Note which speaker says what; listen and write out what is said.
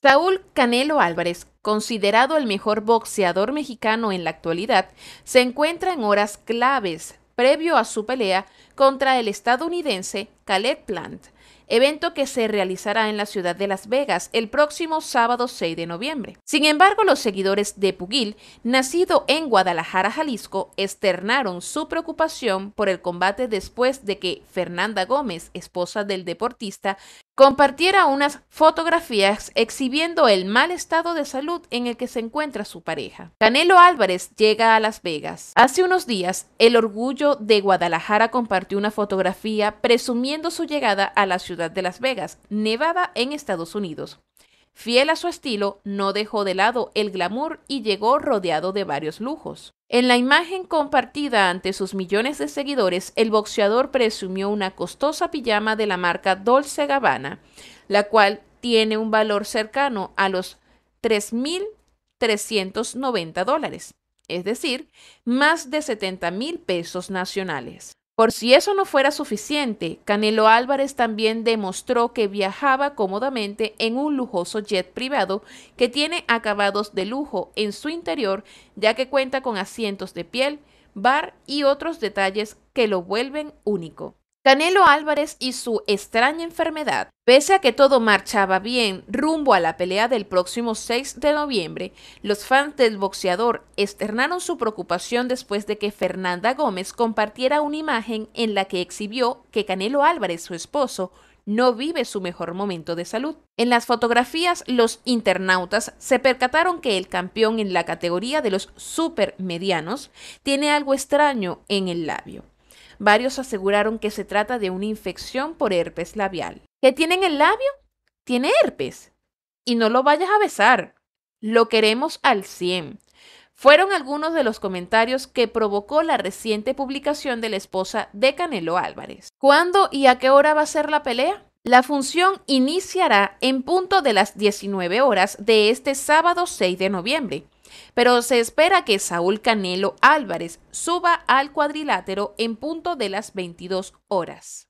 Speaker 1: Saúl Canelo Álvarez, considerado el mejor boxeador mexicano en la actualidad, se encuentra en horas claves previo a su pelea contra el estadounidense Caleb Plant, evento que se realizará en la ciudad de Las Vegas el próximo sábado 6 de noviembre. Sin embargo, los seguidores de Pugil, nacido en Guadalajara, Jalisco, externaron su preocupación por el combate después de que Fernanda Gómez, esposa del deportista, compartiera unas fotografías exhibiendo el mal estado de salud en el que se encuentra su pareja. Canelo Álvarez llega a Las Vegas. Hace unos días, el orgullo de Guadalajara compartió una fotografía presumiendo su llegada a la ciudad de Las Vegas, Nevada, en Estados Unidos. Fiel a su estilo, no dejó de lado el glamour y llegó rodeado de varios lujos. En la imagen compartida ante sus millones de seguidores, el boxeador presumió una costosa pijama de la marca Dolce Gabbana, la cual tiene un valor cercano a los 3.390 dólares, es decir, más de 70 mil pesos nacionales. Por si eso no fuera suficiente, Canelo Álvarez también demostró que viajaba cómodamente en un lujoso jet privado que tiene acabados de lujo en su interior, ya que cuenta con asientos de piel, bar y otros detalles que lo vuelven único. Canelo Álvarez y su extraña enfermedad. Pese a que todo marchaba bien rumbo a la pelea del próximo 6 de noviembre, los fans del boxeador externaron su preocupación después de que Fernanda Gómez compartiera una imagen en la que exhibió que Canelo Álvarez, su esposo, no vive su mejor momento de salud. En las fotografías, los internautas se percataron que el campeón en la categoría de los supermedianos tiene algo extraño en el labio. Varios aseguraron que se trata de una infección por herpes labial. ¿Qué tiene en el labio? Tiene herpes. Y no lo vayas a besar. Lo queremos al 100. Fueron algunos de los comentarios que provocó la reciente publicación de la esposa de Canelo Álvarez. ¿Cuándo y a qué hora va a ser la pelea? La función iniciará en punto de las 19 horas de este sábado 6 de noviembre. Pero se espera que Saúl Canelo Álvarez suba al cuadrilátero en punto de las 22 horas.